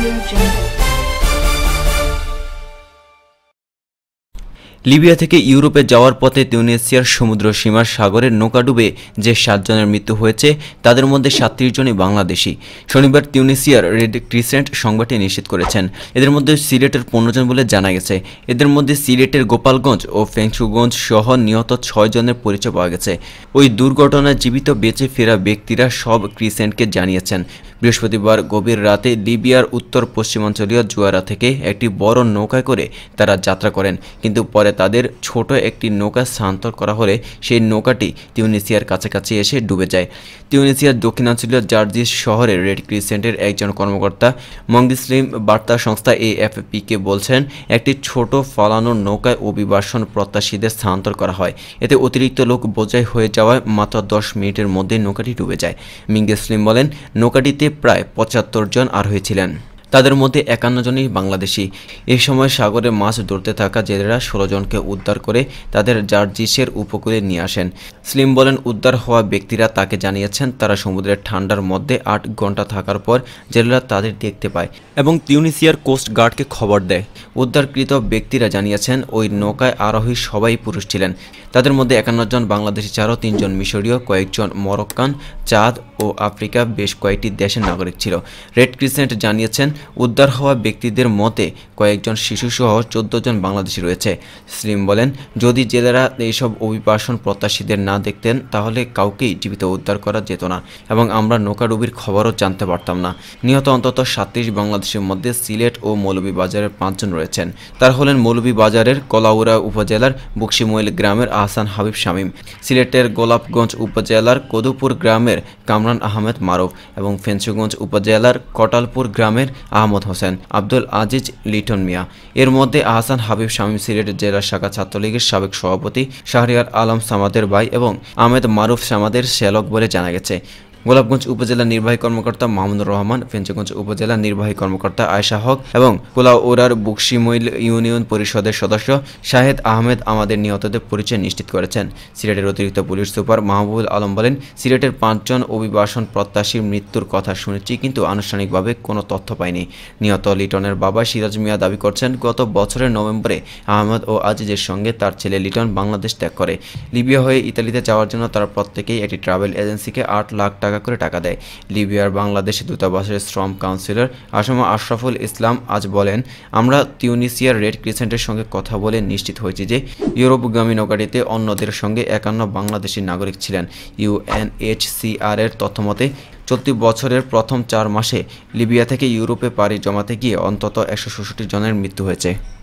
We are gentle. Libya থেকে ইউরোপে যাওয়ার পথে তিউনেসিয়ার সমুদ্র সীমার সাগরের নৌকা ডুবে যে সাতজনের মৃত্যু হয়েছে তাদের মধ্যে সাতত্রিশ জনই বাংলাদেশি শনিবার তিউনেসিয়ার রেড ক্রিসেন্ট সংবাদটি নিশ্চিত করেছেন এদের মধ্যে সিলেটের পনেরো জন বলে জানা গেছে এদের মধ্যে সিলেটের গোপালগঞ্জ ও ফেংসুগঞ্জ সহ নিহত ছয় জনের পরিচয় পাওয়া গেছে ওই দুর্ঘটনায় জীবিত বেঁচে ফেরা ব্যক্তিরা সব ক্রিসেন্টকে জানিয়েছেন বৃহস্পতিবার গভীর রাতে লিবিয়ার উত্তর পশ্চিমাঞ্চলীয় জুয়ারা থেকে একটি বড় নৌকায় করে তারা যাত্রা করেন কিন্তু পরে তাদের ছোট একটি নৌকা স্থানান্তর করা হলে সেই নৌকাটি তিউনিসিয়ার কাছাকাছি এসে ডুবে যায় তিউনিসিয়ার দক্ষিণাঞ্চলীয় জার্জিস শহরে রেড ক্রিসেন্টের একজন কর্মকর্তা মঙ্গিসলিম বার্তা সংস্থা এএফপিকে বলছেন একটি ছোট ফালানো নৌকায় অভিবাসন প্রত্যাশীদের স্থানান্তর করা হয় এতে অতিরিক্ত লোক বোঝাই হয়ে যাওয়ায় মাত্র দশ মিনিটের মধ্যে নৌকাটি ডুবে যায় মিঙ্গেসলিম বলেন নৌকাটিতে প্রায় পঁচাত্তর জন আর হয়েছিলেন তাদের মধ্যে একান্ন জনই বাংলাদেশি এ সময় সাগরে মাছ ধরতে থাকা জেলেরা ষোলো জনকে উদ্ধার করে তাদের জার্জিসের উপকূলে নিয়ে আসেন স্লিম বলেন উদ্ধার হওয়া ব্যক্তিরা তাকে জানিয়েছেন তারা সমুদ্রের ঠান্ডার মধ্যে আট ঘন্টা থাকার পর জেলেরা তাদের দেখতে পায় এবং তিউনিসিয়ার কোস্ট গার্ডকে খবর দেয় উদ্ধারকৃত ব্যক্তিরা জানিয়েছেন ওই নৌকায় আরোহী সবাই পুরুষ ছিলেন তাদের মধ্যে একান্ন জন বাংলাদেশি ছাড়াও তিনজন মিশরীয় কয়েকজন মরক্কান চাঁদ ও আফ্রিকা বেশ কয়েকটি দেশের নাগরিক ছিল রেড ক্রিসেন্ট জানিয়েছেন উদ্ধার হওয়া ব্যক্তিদের মতে কয়েকজন শিশুসহ চোদ্দ জন বাংলাদেশি রয়েছে স্লিম বলেন যদি জেলেরা এইসব অভিবাসন প্রত্যাশীদের না দেখতেন তাহলে কাউকেই জীবিত উদ্ধার করা যেত না এবং আমরা নৌকাডুবির খবরও জানতে পারতাম না নিহত অন্তত সাতত্রিশ বাংলাদেশের মধ্যে সিলেট ও মৌলভীবাজারের পাঁচজন রয়েছেন তার হলেন মৌলভীবাজারের কলাউরা উপজেলার বক্সিমইল গ্রামের আহসান হাবিব শামীম সিলেটের গোলাপগঞ্জ উপজেলার কদুপুর গ্রামের কামরান আহমেদ মারুফ এবং ফেন্সুগঞ্জ উপজেলার কটালপুর গ্রামের আহমদ হোসেন আব্দুল আজিজ লিটন মিয়া এর মধ্যে আহসান হাবিব শামীম সিলেট জেলা শাখা ছাত্রলীগের সাবেক সভাপতি শাহরিয়ার আলম সামাদের ভাই এবং আহমেদ মারুফ সামাদের শ্যালক বলে জানা গেছে গোলাপগঞ্জ উপজেলা নির্বাহী কর্মকর্তা মাহমুদুর রহমান ফেঞ্চগঞ্জ উপজেলা নির্বাহী কর্মকর্তা আয়শা হক এবং কোলাউরার বুকশিমইল ইউনিয়ন পরিষদের সদস্য শাহেদ আহমেদ আমাদের নিহতদের পরিচয় নিশ্চিত করেছেন সিলেটের অতিরিক্ত পুলিশ সুপার মাহবুবুল আলম বলেন সিলেটের পাঁচজন অভিবাসন প্রত্যাশীর মৃত্যুর কথা শুনেছি কিন্তু আনুষ্ঠানিকভাবে কোনো তথ্য পাইনি নিহত লিটনের বাবা সিরাজ মিয়া দাবি করছেন গত বছরের নভেম্বরে আহমেদ ও আজিজের সঙ্গে তার ছেলে লিটন বাংলাদেশ ত্যাগ করে লিবিয়া হয়ে ইতালিতে যাওয়ার জন্য তারা প্রত্যেকেই একটি ট্রাভেল এজেন্সিকে আট লাখ টাকা টাকা করে টাকা দেয় লিবিয়ার বাংলাদেশ দূতাবাসের শ্রম কাউন্সিলর আসম আশরাফুল ইসলাম আজ বলেন আমরা তিউনিসিয়ার রেড ক্রিসেন্টের সঙ্গে কথা বলে নিশ্চিত হয়েছি যে ইউরোপগামী নৌকাটিতে অন্যদের সঙ্গে একান্ন বাংলাদেশি নাগরিক ছিলেন ইউএনএইচসিআর এর তথ্যমতে চলতি বছরের প্রথম চার মাসে লিবিয়া থেকে ইউরোপে পাড়ি জমাতে গিয়ে অন্তত একশো জনের মৃত্যু হয়েছে